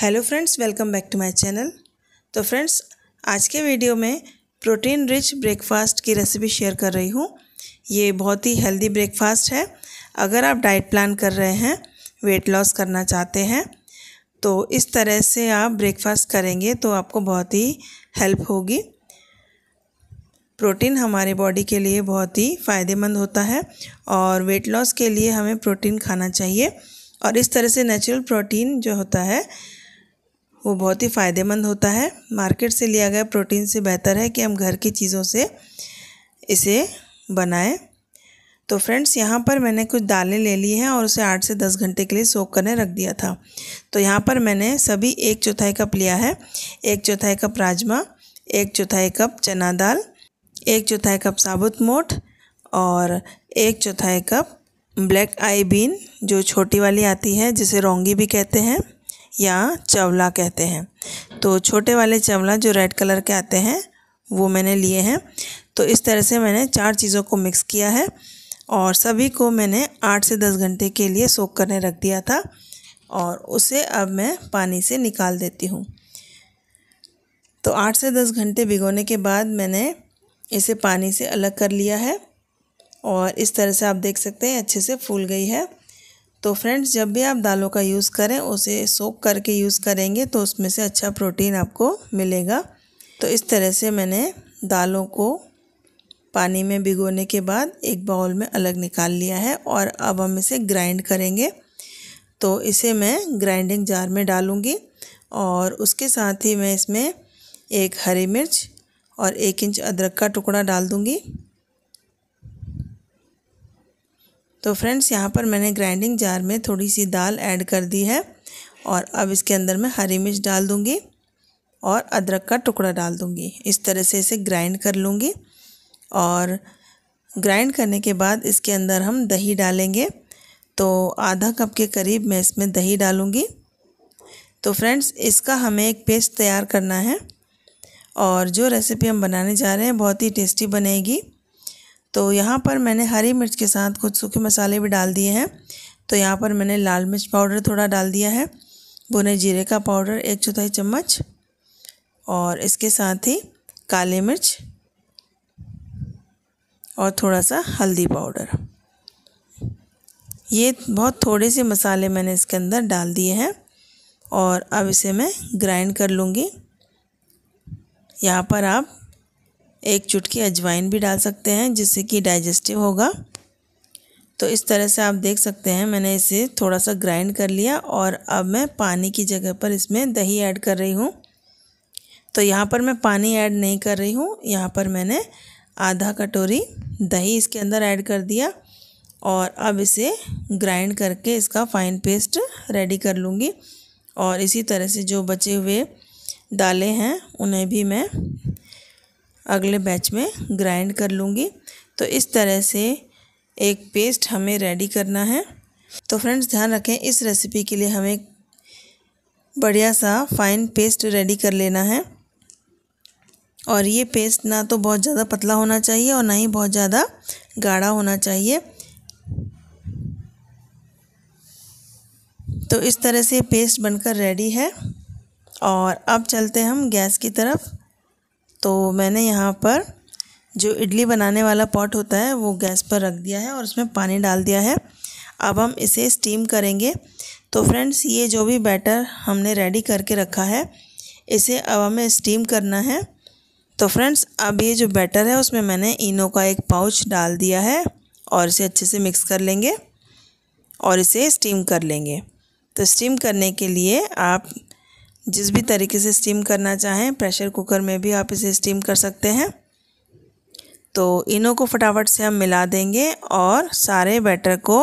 hello friends welcome back to my channel तो friends आज के वीडियो में प्रोटीन रिच ब्रेकफास्ट की रेसिपी शेयर कर रही हूँ ये बहुत ही हेल्दी ब्रेकफास्ट है अगर आप डाइट प्लान कर रहे हैं वेट लॉस करना चाहते हैं तो इस तरह से आप ब्रेकफास्ट करेंगे तो आपको बहुत ही हेल्प होगी प्रोटीन हमारे बॉडी के लिए बहुत ही फ़ायदेमंद होता है और वेट लॉस के लिए हमें प्रोटीन खाना चाहिए और इस तरह से नेचुरल प्रोटीन जो होता है वो बहुत ही फ़ायदेमंद होता है मार्केट से लिया गया प्रोटीन से बेहतर है कि हम घर की चीज़ों से इसे बनाएं तो फ्रेंड्स यहाँ पर मैंने कुछ दालें ले ली हैं और उसे आठ से दस घंटे के लिए सोख करने रख दिया था तो यहाँ पर मैंने सभी एक चौथाई कप लिया है एक चौथाई कप राजमा एक चौथाई कप चना दाल एक चौथाई कप साबुत मोठ और एक चौथाई कप ब्लैक आई बीन जो छोटी वाली आती है जिसे रोंगी भी कहते हैं या चवला कहते हैं तो छोटे वाले चवला जो रेड कलर के आते हैं वो मैंने लिए हैं तो इस तरह से मैंने चार चीज़ों को मिक्स किया है और सभी को मैंने आठ से दस घंटे के लिए सोख करने रख दिया था और उसे अब मैं पानी से निकाल देती हूँ तो आठ से दस घंटे भिगोने के बाद मैंने इसे पानी से अलग कर लिया है और इस तरह से आप देख सकते हैं अच्छे से फूल गई है तो फ्रेंड्स जब भी आप दालों का यूज़ करें उसे सोक करके यूज़ करेंगे तो उसमें से अच्छा प्रोटीन आपको मिलेगा तो इस तरह से मैंने दालों को पानी में भिगोने के बाद एक बाउल में अलग निकाल लिया है और अब हम इसे ग्राइंड करेंगे तो इसे मैं ग्राइंडिंग जार में डालूँगी और उसके साथ ही मैं इसमें एक हरी मिर्च और एक इंच अदरक का टुकड़ा डाल दूँगी तो फ्रेंड्स यहाँ पर मैंने ग्राइंडिंग जार में थोड़ी सी दाल ऐड कर दी है और अब इसके अंदर मैं हरी मिर्च डाल दूँगी और अदरक का टुकड़ा डाल दूँगी इस तरह से इसे ग्राइंड कर लूँगी और ग्राइंड करने के बाद इसके अंदर हम दही डालेंगे तो आधा कप के करीब मैं इसमें दही डालूँगी तो फ्रेंड्स इसका हमें एक पेस्ट तैयार करना है और जो रेसिपी हम बनाने जा रहे हैं बहुत ही टेस्टी बनेगी तो यहाँ पर मैंने हरी मिर्च के साथ कुछ सूखे मसाले भी डाल दिए हैं तो यहाँ पर मैंने लाल मिर्च पाउडर थोड़ा डाल दिया है भुने जीरे का पाउडर एक चौथाई चम्मच और इसके साथ ही काली मिर्च और थोड़ा सा हल्दी पाउडर ये बहुत थोड़े से मसाले मैंने इसके अंदर डाल दिए हैं और अब इसे मैं ग्राइंड कर लूँगी यहाँ पर आप एक चुटकी अजवाइन भी डाल सकते हैं जिससे कि डाइजेस्टिव होगा तो इस तरह से आप देख सकते हैं मैंने इसे थोड़ा सा ग्राइंड कर लिया और अब मैं पानी की जगह पर इसमें दही ऐड कर रही हूँ तो यहाँ पर मैं पानी ऐड नहीं कर रही हूँ यहाँ पर मैंने आधा कटोरी दही इसके अंदर ऐड कर दिया और अब इसे ग्राइंड करके इसका फाइन पेस्ट रेडी कर लूँगी और इसी तरह से जो बचे हुए दालें हैं उन्हें भी मैं अगले बैच में ग्राइंड कर लूँगी तो इस तरह से एक पेस्ट हमें रेडी करना है तो फ्रेंड्स ध्यान रखें इस रेसिपी के लिए हमें बढ़िया सा फाइन पेस्ट रेडी कर लेना है और ये पेस्ट ना तो बहुत ज़्यादा पतला होना चाहिए और ना ही बहुत ज़्यादा गाढ़ा होना चाहिए तो इस तरह से पेस्ट बनकर रेडी है और अब चलते हैं हम गैस की तरफ तो मैंने यहाँ पर जो इडली बनाने वाला पॉट होता है वो गैस पर रख दिया है और उसमें पानी डाल दिया है अब हम इसे स्टीम करेंगे तो फ्रेंड्स ये जो भी बैटर हमने रेडी करके रखा है इसे अब हमें स्टीम करना है तो फ्रेंड्स अब ये जो बैटर है उसमें मैंने इनो का एक पाउच डाल दिया है और इसे अच्छे से मिक्स कर लेंगे और इसे स्टीम कर लेंगे तो स्टीम करने के लिए आप जिस भी तरीके से स्टीम करना चाहें प्रेशर कुकर में भी आप इसे स्टीम कर सकते हैं तो इनों को फटाफट से हम मिला देंगे और सारे बैटर को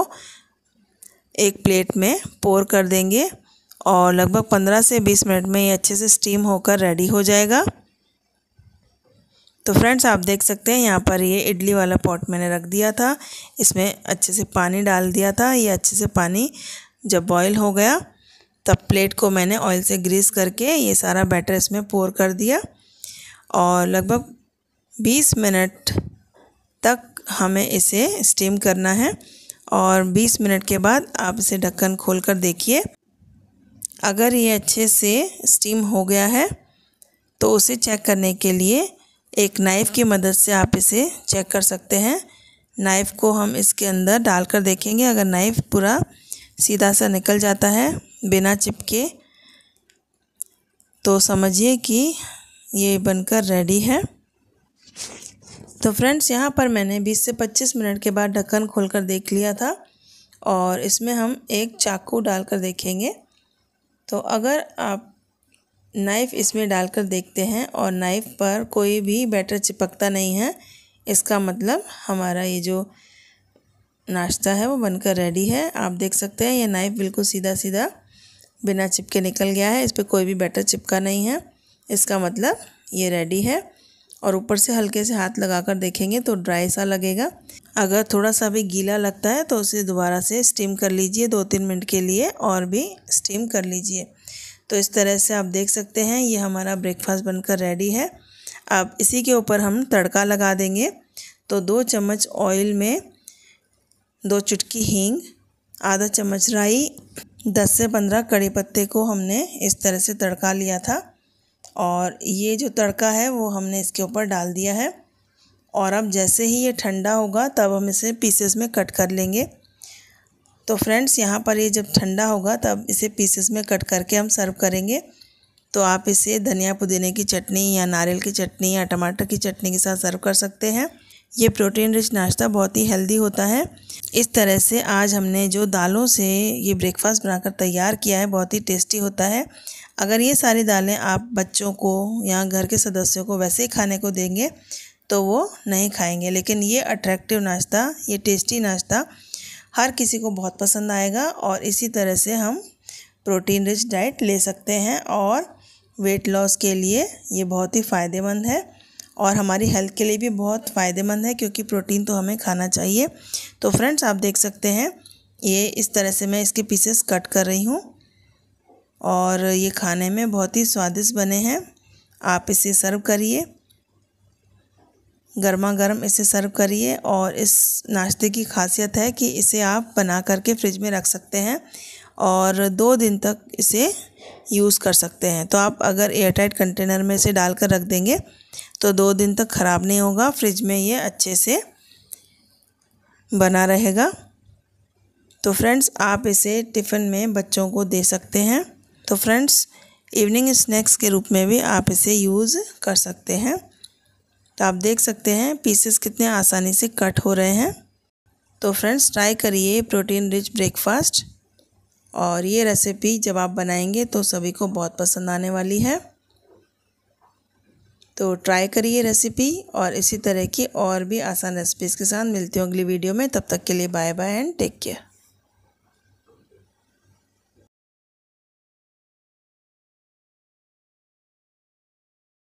एक प्लेट में पोर कर देंगे और लगभग 15 से 20 मिनट में ये अच्छे से स्टीम होकर रेडी हो जाएगा तो फ्रेंड्स आप देख सकते हैं यहाँ पर ये इडली वाला पॉट मैंने रख दिया था इसमें अच्छे से पानी डाल दिया था ये अच्छे से पानी जब बॉयल हो गया तब प्लेट को मैंने ऑयल से ग्रीस करके ये सारा बैटर इसमें पोर कर दिया और लगभग 20 मिनट तक हमें इसे स्टीम करना है और 20 मिनट के बाद आप इसे ढक्कन खोल कर देखिए अगर ये अच्छे से स्टीम हो गया है तो उसे चेक करने के लिए एक नाइफ़ की मदद से आप इसे चेक कर सकते हैं नाइफ़ को हम इसके अंदर डालकर देखेंगे अगर नाइफ़ पूरा सीधा सा निकल जाता है बिना चिपके तो समझिए कि ये बनकर रेडी है तो फ्रेंड्स यहाँ पर मैंने 20 से 25 मिनट के बाद ढक्कन खोलकर देख लिया था और इसमें हम एक चाकू डालकर देखेंगे तो अगर आप नाइफ़ इसमें डालकर देखते हैं और नाइफ़ पर कोई भी बैटर चिपकता नहीं है इसका मतलब हमारा ये जो नाश्ता है वो बनकर रेडी है आप देख सकते हैं ये नाइफ़ बिल्कुल सीधा सीधा बिना चिपके निकल गया है इस पर कोई भी बैटर चिपका नहीं है इसका मतलब ये रेडी है और ऊपर से हल्के से हाथ लगा कर देखेंगे तो ड्राई सा लगेगा अगर थोड़ा सा भी गीला लगता है तो उसे दोबारा से स्टीम कर लीजिए दो तीन मिनट के लिए और भी स्टीम कर लीजिए तो इस तरह से आप देख सकते हैं ये हमारा ब्रेकफास्ट बनकर रेडी है अब इसी के ऊपर हम तड़का लगा देंगे तो दो चम्मच ऑयल में दो चुटकी हींग आधा चम्मच राई दस से पंद्रह कड़ी पत्ते को हमने इस तरह से तड़का लिया था और ये जो तड़का है वो हमने इसके ऊपर डाल दिया है और अब जैसे ही ये ठंडा होगा तब हम इसे पीसेस में कट कर लेंगे तो फ्रेंड्स यहाँ पर ये जब ठंडा होगा तब इसे पीसेस में कट करके हम सर्व करेंगे तो आप इसे धनिया पुदीने की चटनी या नारियल की चटनी या टमाटर की चटनी के साथ सर्व कर सकते हैं ये प्रोटीन रिच नाश्ता बहुत ही हेल्दी होता है इस तरह से आज हमने जो दालों से ये ब्रेकफास्ट बनाकर तैयार किया है बहुत ही टेस्टी होता है अगर ये सारी दालें आप बच्चों को या घर के सदस्यों को वैसे ही खाने को देंगे तो वो नहीं खाएंगे लेकिन ये अट्रैक्टिव नाश्ता ये टेस्टी नाश्ता हर किसी को बहुत पसंद आएगा और इसी तरह से हम प्रोटीन रिच डाइट ले सकते हैं और वेट लॉस के लिए ये बहुत ही फ़ायदेमंद है और हमारी हेल्थ के लिए भी बहुत फ़ायदेमंद है क्योंकि प्रोटीन तो हमें खाना चाहिए तो फ्रेंड्स आप देख सकते हैं ये इस तरह से मैं इसके पीसेस कट कर रही हूँ और ये खाने में बहुत ही स्वादिष्ट बने हैं आप इसे सर्व करिए गर्मा गर्म इसे सर्व करिए और इस नाश्ते की खासियत है कि इसे आप बना करके फ्रिज में रख सकते हैं और दो दिन तक इसे यूज़ कर सकते हैं तो आप अगर एयरटाइट कंटेनर में से डाल कर रख देंगे तो दो दिन तक ख़राब नहीं होगा फ्रिज में ये अच्छे से बना रहेगा तो फ्रेंड्स आप इसे टिफ़िन में बच्चों को दे सकते हैं तो फ्रेंड्स इवनिंग स्नैक्स के रूप में भी आप इसे यूज़ कर सकते हैं तो आप देख सकते हैं पीसेस कितने आसानी से कट हो रहे हैं तो फ्रेंड्स ट्राई करिए प्रोटीन रिच ब्रेकफास्ट और ये रेसिपी जब आप बनाएंगे तो सभी को बहुत पसंद आने वाली है तो ट्राई करिए रेसिपी और इसी तरह की और भी आसान रेसिपीज़ के साथ मिलती हूँ अगली वीडियो में तब तक के लिए bye bye and take care